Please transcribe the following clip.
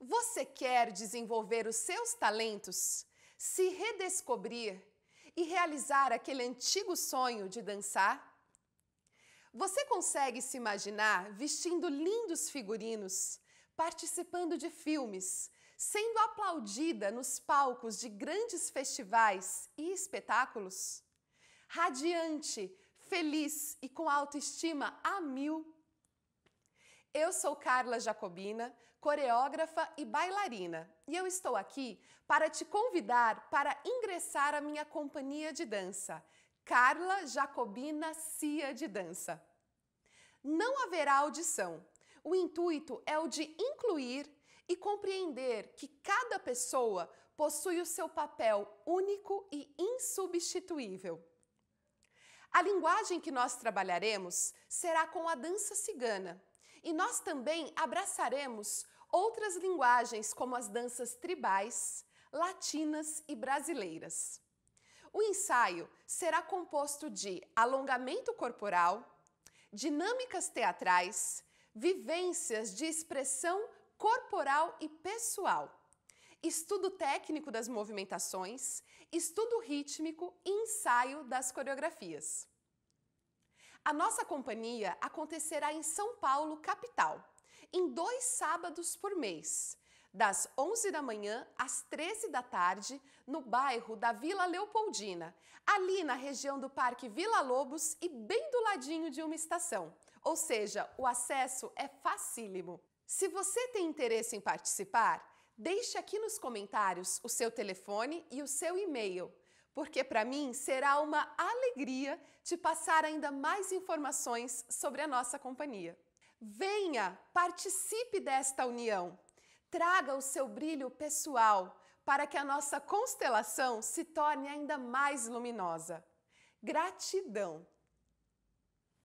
Você quer desenvolver os seus talentos, se redescobrir e realizar aquele antigo sonho de dançar? Você consegue se imaginar vestindo lindos figurinos, participando de filmes, sendo aplaudida nos palcos de grandes festivais e espetáculos? Radiante, feliz e com autoestima a mil. Eu sou Carla Jacobina, coreógrafa e bailarina, e eu estou aqui para te convidar para ingressar à minha companhia de dança, Carla Jacobina Cia de Dança. Não haverá audição. O intuito é o de incluir e compreender que cada pessoa possui o seu papel único e insubstituível. A linguagem que nós trabalharemos será com a dança cigana e nós também abraçaremos outras linguagens, como as danças tribais, latinas e brasileiras. O ensaio será composto de alongamento corporal, dinâmicas teatrais, vivências de expressão corporal e pessoal, estudo técnico das movimentações, estudo rítmico e ensaio das coreografias. A nossa companhia acontecerá em São Paulo, capital, em dois sábados por mês, das 11 da manhã às 13 da tarde, no bairro da Vila Leopoldina, ali na região do Parque Vila Lobos e bem do ladinho de uma estação. Ou seja, o acesso é facílimo. Se você tem interesse em participar, deixe aqui nos comentários o seu telefone e o seu e-mail porque para mim será uma alegria te passar ainda mais informações sobre a nossa companhia. Venha, participe desta união. Traga o seu brilho pessoal para que a nossa constelação se torne ainda mais luminosa. Gratidão!